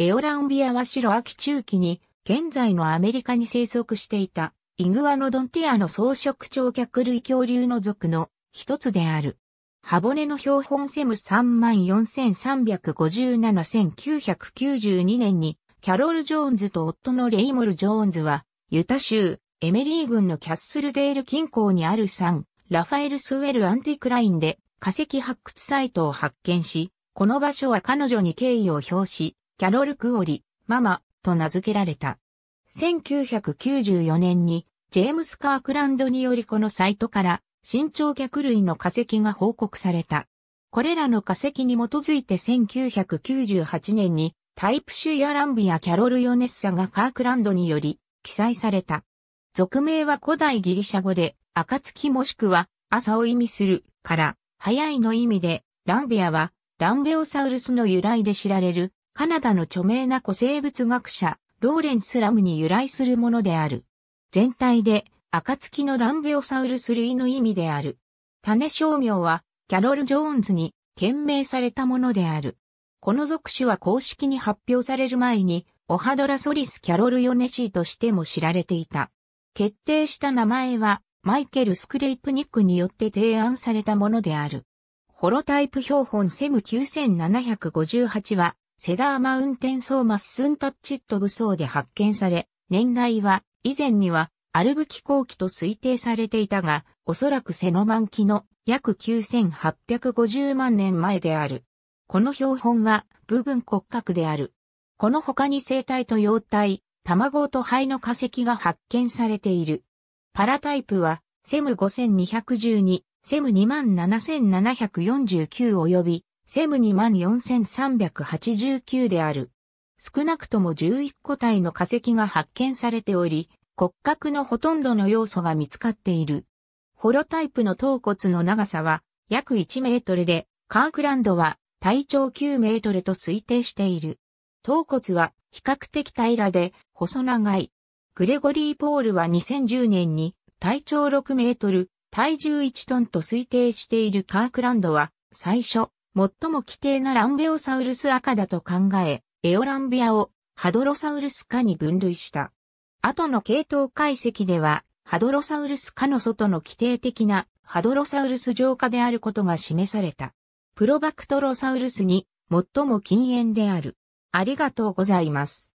エオランビアは白秋中期に、現在のアメリカに生息していた、イグアノドンティアの草食鳥脚類恐竜の属の一つである。ボネの標本セム3 4 3 5 7 9 9 2年に、キャロル・ジョーンズと夫のレイモル・ジョーンズは、ユタ州、エメリー郡のキャッスルデール近郊にあるサン、ラファエル・スウェル・アンティクラインで化石発掘サイトを発見し、この場所は彼女に敬意を表し、キャロル・クオリ、ママ、と名付けられた。1994年に、ジェームス・カークランドによりこのサイトから、新潮客類の化石が報告された。これらの化石に基づいて1998年に、タイプシイア・ランビア・キャロル・ヨネッサがカークランドにより、記載された。俗名は古代ギリシャ語で、暁もしくは、朝を意味する、から、早いの意味で、ランビアは、ランベオサウルスの由来で知られる、カナダの著名な古生物学者、ローレンス・ラムに由来するものである。全体で、暁のランベオサウルス類の意味である。種商名は、キャロル・ジョーンズに、懸命されたものである。この属種は公式に発表される前に、オハドラソリス・キャロル・ヨネシーとしても知られていた。決定した名前は、マイケル・スクレイプニックによって提案されたものである。ホロタイプ標本セム9758は、セダーマウンテンソーマススンタッチット武装で発見され、年代は以前にはアルブ紀後期と推定されていたが、おそらくセノマンキの約9850万年前である。この標本は部分骨格である。この他に生体と幼体、卵と肺の化石が発見されている。パラタイプは、セム5212、セム27749及び、セム24389である。少なくとも11個体の化石が発見されており、骨格のほとんどの要素が見つかっている。ホロタイプの頭骨の長さは約1メートルで、カークランドは体長9メートルと推定している。頭骨は比較的平らで細長い。グレゴリー・ポールは2010年に体長6メートル、体重1トンと推定しているカークランドは最初、最も規定なランベオサウルス赤だと考え、エオランビアをハドロサウルス科に分類した。後の系統解析では、ハドロサウルス科の外の規定的なハドロサウルス浄化であることが示された。プロバクトロサウルスに最も禁煙である。ありがとうございます。